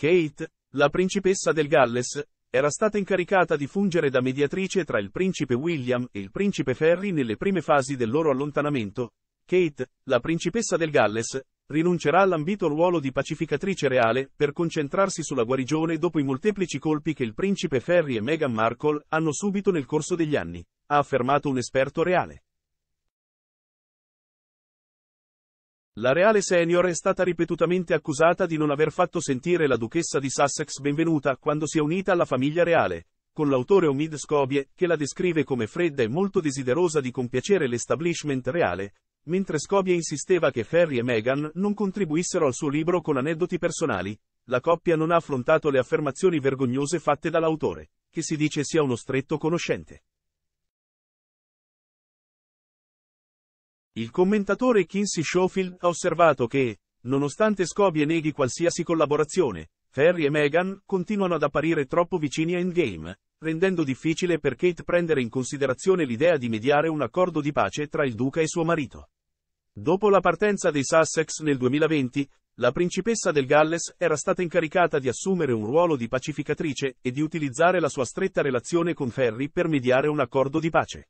Kate, la principessa del Galles, era stata incaricata di fungere da mediatrice tra il principe William e il principe Ferry nelle prime fasi del loro allontanamento. Kate, la principessa del Galles, rinuncerà all'ambito ruolo di pacificatrice reale per concentrarsi sulla guarigione dopo i molteplici colpi che il principe Ferry e Meghan Markle hanno subito nel corso degli anni, ha affermato un esperto reale. La reale senior è stata ripetutamente accusata di non aver fatto sentire la duchessa di Sussex benvenuta quando si è unita alla famiglia reale, con l'autore Omid Scobie, che la descrive come fredda e molto desiderosa di compiacere l'establishment reale, mentre Scobie insisteva che Ferry e Meghan non contribuissero al suo libro con aneddoti personali, la coppia non ha affrontato le affermazioni vergognose fatte dall'autore, che si dice sia uno stretto conoscente. Il commentatore Kinsey Schofield ha osservato che, nonostante Scobie neghi qualsiasi collaborazione, Ferry e Meghan continuano ad apparire troppo vicini a Endgame, rendendo difficile per Kate prendere in considerazione l'idea di mediare un accordo di pace tra il duca e suo marito. Dopo la partenza dei Sussex nel 2020, la principessa del Galles era stata incaricata di assumere un ruolo di pacificatrice e di utilizzare la sua stretta relazione con Ferry per mediare un accordo di pace.